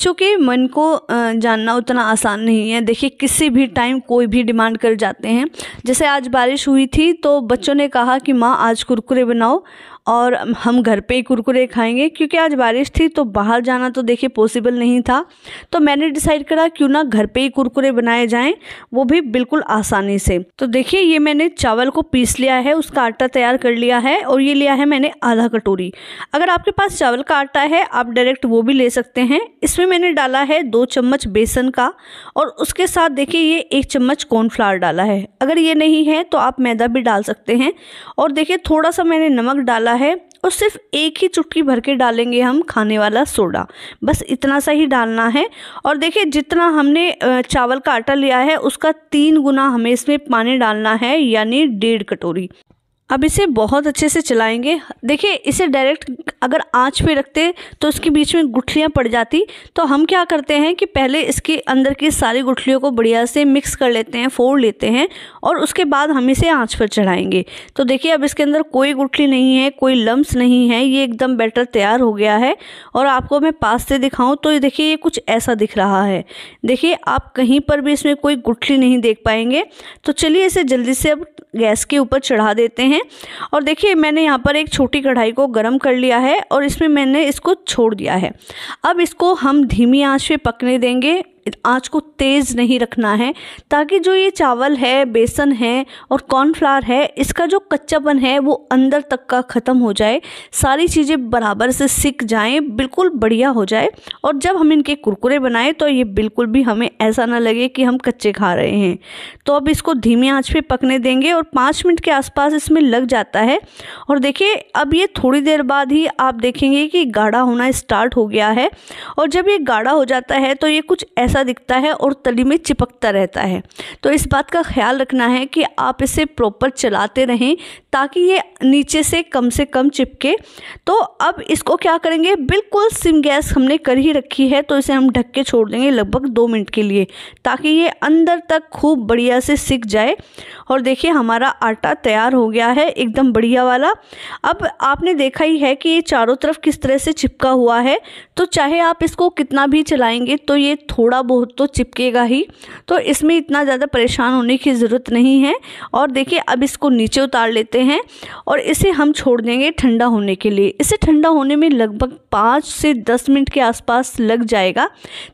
बच्चों के मन को जानना उतना आसान नहीं है देखिए किसी भी टाइम कोई भी डिमांड कर जाते हैं जैसे आज बारिश हुई थी तो बच्चों ने कहा कि माँ आज कुरकुरे बनाओ और हम घर पे ही कुरकुरे खाएंगे क्योंकि आज बारिश थी तो बाहर जाना तो देखिए पॉसिबल नहीं था तो मैंने डिसाइड करा क्यों ना घर पे ही कुरकुरे बनाए जाएं वो भी बिल्कुल आसानी से तो देखिए ये मैंने चावल को पीस लिया है उसका आटा तैयार कर लिया है और ये लिया है मैंने आधा कटोरी अगर आपके पास चावल का आटा है आप डायरेक्ट वो भी ले सकते हैं इसमें मैंने डाला है दो चम्मच बेसन का और उसके साथ देखिए ये एक चम्मच कॉर्नफ्लावर डाला है अगर ये नहीं है तो आप मैदा भी डाल सकते हैं और देखिए थोड़ा सा मैंने नमक डाला है और सिर्फ एक ही चुटकी भर के डालेंगे हम खाने वाला सोडा बस इतना सा ही डालना है और देखिए जितना हमने चावल का आटा लिया है उसका तीन गुना हमें इसमें पानी डालना है यानी डेढ़ कटोरी अब इसे बहुत अच्छे से चलाएंगे देखिए इसे डायरेक्ट अगर आँच पे रखते तो उसके बीच में गुठलियाँ पड़ जाती तो हम क्या करते हैं कि पहले इसके अंदर की सारी गुठलियों को बढ़िया से मिक्स कर लेते हैं फोड़ लेते हैं और उसके बाद हम इसे आँच पर चढ़ाएँगे तो देखिए अब इसके अंदर कोई गुठली नहीं है कोई लम्ब नहीं है ये एकदम बैटर तैयार हो गया है और आपको मैं पास से दिखाऊँ तो देखिए ये कुछ ऐसा दिख रहा है देखिए आप कहीं पर भी इसमें कोई गुठली नहीं देख पाएंगे तो चलिए इसे जल्दी से अब गैस के ऊपर चढ़ा देते हैं और देखिए मैंने यहाँ पर एक छोटी कढ़ाई को गर्म कर लिया है है और इसमें मैंने इसको छोड़ दिया है अब इसको हम धीमी आंच पे पकने देंगे आँच को तेज़ नहीं रखना है ताकि जो ये चावल है बेसन है और कॉर्नफ्लावर है इसका जो कच्चापन है वो अंदर तक का ख़त्म हो जाए सारी चीज़ें बराबर से सिक जाएं बिल्कुल बढ़िया हो जाए और जब हम इनके कुरकुरे बनाएं तो ये बिल्कुल भी हमें ऐसा ना लगे कि हम कच्चे खा रहे हैं तो अब इसको धीमी आँच पर पकने देंगे और पाँच मिनट के आसपास इसमें लग जाता है और देखिए अब ये थोड़ी देर बाद ही आप देखेंगे कि गाढ़ा होना स्टार्ट हो गया है और जब ये गाढ़ा हो जाता है तो ये कुछ ऐसा जैसा दिखता है और तली में चिपकता रहता है तो इस बात का ख्याल रखना है कि आप इसे प्रॉपर चलाते रहें ताकि ये नीचे से कम से कम चिपके तो अब इसको क्या करेंगे बिल्कुल सिम गैस हमने कर ही रखी है तो इसे हम ढक के छोड़ देंगे लगभग दो मिनट के लिए ताकि ये अंदर तक खूब बढ़िया से सिक जाए और देखिए हमारा आटा तैयार हो गया है एकदम बढ़िया वाला अब आपने देखा ही है कि ये चारों तरफ किस तरह से चिपका हुआ है तो चाहे आप इसको कितना भी चलाएंगे तो ये थोड़ा थोड़ा बहुत तो चिपकेगा ही तो इसमें इतना ज़्यादा परेशान होने की ज़रूरत नहीं है और देखिए अब इसको नीचे उतार लेते हैं और इसे हम छोड़ देंगे ठंडा होने के लिए इसे ठंडा होने में लगभग पाँच से दस मिनट के आसपास लग जाएगा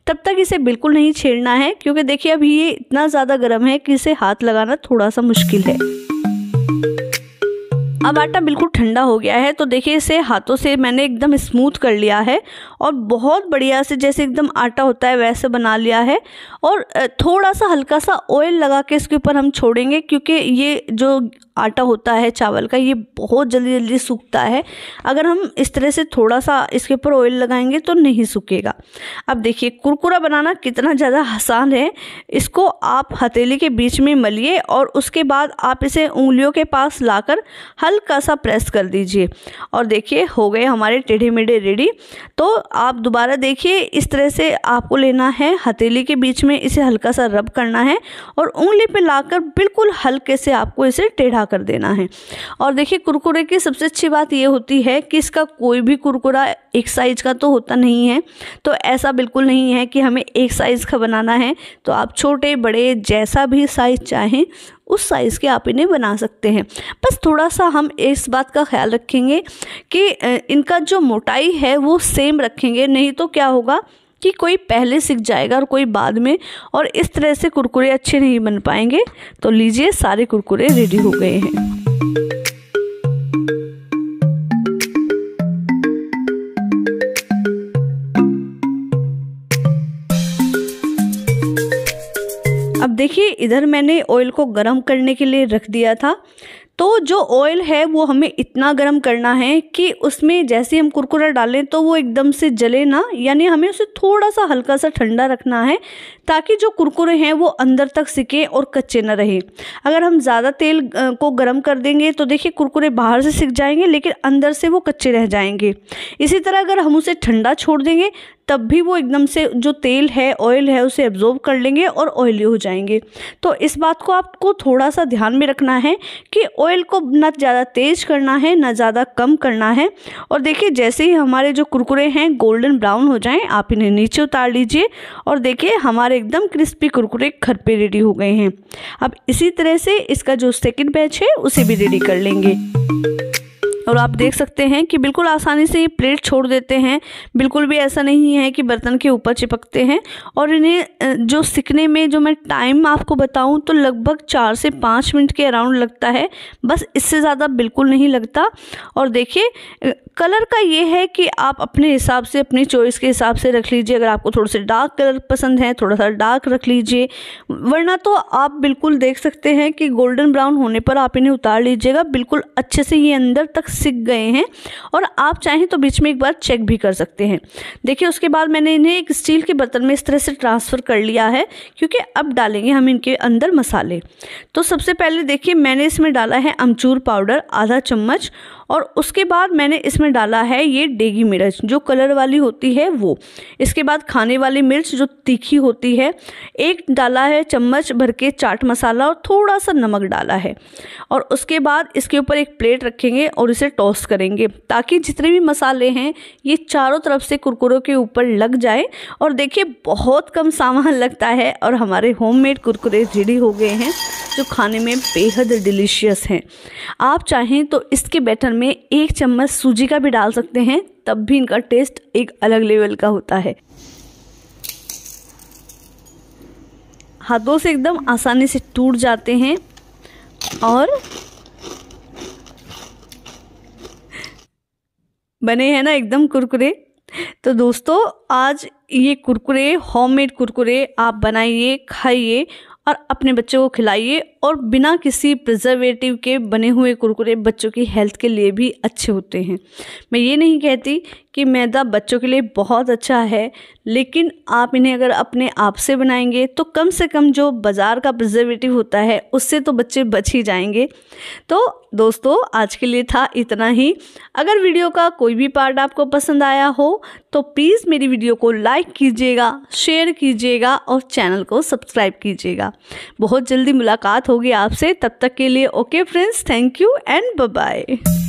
तब तक इसे बिल्कुल नहीं छेड़ना है क्योंकि देखिए अभी ये इतना ज़्यादा गर्म है कि इसे हाथ लगाना थोड़ा सा मुश्किल है अब आटा बिल्कुल ठंडा हो गया है तो देखिए इसे हाथों से मैंने एकदम स्मूथ कर लिया है और बहुत बढ़िया से जैसे एकदम आटा होता है वैसे बना लिया है और थोड़ा सा हल्का सा ऑयल लगा के इसके ऊपर हम छोड़ेंगे क्योंकि ये जो आटा होता है चावल का ये बहुत जल्दी जल्दी सूखता है अगर हम इस तरह से थोड़ा सा इसके ऊपर ऑयल लगाएंगे तो नहीं सूखेगा अब देखिए कुरकुरा बनाना कितना ज़्यादा आसान है इसको आप हथेली के बीच में मलिए और उसके बाद आप इसे उंगलियों के पास लाकर हल हल्का सा प्रेस कर दीजिए और देखिए हो गए हमारे टेढ़े मेढ़े रेडी तो आप दोबारा देखिए इस तरह से आपको लेना है हथेली के बीच में इसे हल्का सा रब करना है और उंगली पे लाकर बिल्कुल हल्के से आपको इसे टेढ़ा कर देना है और देखिए कुरकुरे की सबसे अच्छी बात यह होती है कि इसका कोई भी कुरकुरा एक साइज़ का तो होता नहीं है तो ऐसा बिल्कुल नहीं है कि हमें एक साइज़ का बनाना है तो आप छोटे बड़े जैसा भी साइज़ चाहें उस साइज़ के आप इन्हें बना सकते हैं बस थोड़ा सा हम इस बात का ख्याल रखेंगे कि इनका जो मोटाई है वो सेम रखेंगे नहीं तो क्या होगा कि कोई पहले सीख जाएगा और कोई बाद में और इस तरह से कुरकुरे अच्छे नहीं बन पाएंगे तो लीजिए सारे कुरकुरे रेडी हो गए हैं देखिए इधर मैंने ऑयल को गर्म करने के लिए रख दिया था तो जो ऑयल है वो हमें इतना गर्म करना है कि उसमें जैसे हम कुरकुरा डालें तो वो एकदम से जले ना यानी हमें उसे थोड़ा सा हल्का सा ठंडा रखना है ताकि जो कुरकुरे हैं वो अंदर तक सिके और कच्चे ना रहे अगर हम ज़्यादा तेल को गर्म कर देंगे तो देखिए कुरकुरे बाहर से सिक जाएंगे लेकिन अंदर से वो कच्चे रह जाएंगे इसी तरह अगर हम उसे ठंडा छोड़ देंगे तब भी वो एकदम से जो तेल है ऑयल है उसे एब्जॉर्ब कर लेंगे और ऑयली हो जाएंगे तो इस बात को आपको थोड़ा सा ध्यान में रखना है कि ऑयल को ना ज़्यादा तेज़ करना है ना ज़्यादा कम करना है और देखिए जैसे ही हमारे जो कुरकुरे हैं गोल्डन ब्राउन हो जाएं आप इन्हें नीचे उतार लीजिए और देखिए हमारे एकदम क्रिस्पी कुरकुरे घर पे रेडी हो गए हैं अब इसी तरह से इसका जो सेकेंड बैच है उसे भी रेडी कर लेंगे और आप देख सकते हैं कि बिल्कुल आसानी से ये प्लेट छोड़ देते हैं बिल्कुल भी ऐसा नहीं है कि बर्तन के ऊपर चिपकते हैं और इन्हें जो सीखने में जो मैं टाइम आपको बताऊँ तो लगभग चार से पाँच मिनट के अराउंड लगता है बस इससे ज़्यादा बिल्कुल नहीं लगता और देखिए कलर का ये है कि आप अपने हिसाब से अपनी चॉइस के हिसाब से रख लीजिए अगर आपको थोड़े से डार्क कलर पसंद है थोड़ा सा डार्क रख लीजिए वरना तो आप बिल्कुल देख सकते हैं कि गोल्डन ब्राउन होने पर आप इन्हें उतार लीजिएगा बिल्कुल अच्छे से ये अंदर तक सिक गए हैं और आप चाहें तो बीच में एक बार चेक भी कर सकते हैं देखिए उसके बाद मैंने इन्हें एक स्टील के बर्तन में इस तरह से ट्रांसफ़र कर लिया है क्योंकि अब डालेंगे हम इनके अंदर मसाले तो सबसे पहले देखिए मैंने इसमें डाला है अमचूर पाउडर आधा चम्मच और उसके बाद मैंने इसमें डाला है ये डेगी मिर्च जो कलर वाली होती है वो इसके बाद खाने वाली मिर्च जो तीखी होती है एक डाला है चम्मच भर के चाट मसाला और थोड़ा सा नमक डाला है और उसके बाद इसके ऊपर एक प्लेट रखेंगे और इसे टॉस करेंगे ताकि जितने भी मसाले हैं ये चारों तरफ से कुरकुरों के ऊपर लग जाए और देखिए बहुत कम सामान लगता है और हमारे होममेड कुरकुरे रेडी हो गए हैं जो खाने में बेहद डिलीशियस हैं आप चाहें तो इसके बैटर में एक चम्मच सूजी का भी डाल सकते हैं तब भी इनका टेस्ट एक अलग लेवल का होता है हाथों से एकदम आसानी से टूट जाते हैं और बने हैं ना एकदम कुरकुरे तो दोस्तों आज ये कुरकुरे होममेड कुरकुरे आप बनाइए खाइए और अपने बच्चों को खिलाइए और बिना किसी प्रिजर्वेटिव के बने हुए कुरकुरे बच्चों की हेल्थ के लिए भी अच्छे होते हैं मैं ये नहीं कहती कि मैदा बच्चों के लिए बहुत अच्छा है लेकिन आप इन्हें अगर अपने आप से बनाएंगे तो कम से कम जो बाज़ार का प्रिजर्वेटिव होता है उससे तो बच्चे बच ही जाएंगे तो दोस्तों आज के लिए था इतना ही अगर वीडियो का कोई भी पार्ट आपको पसंद आया हो तो प्लीज़ मेरी वीडियो को लाइक कीजिएगा शेयर कीजिएगा और चैनल को सब्सक्राइब कीजिएगा बहुत जल्दी मुलाकात होगी आपसे तब तक के लिए okay friends thank you and bye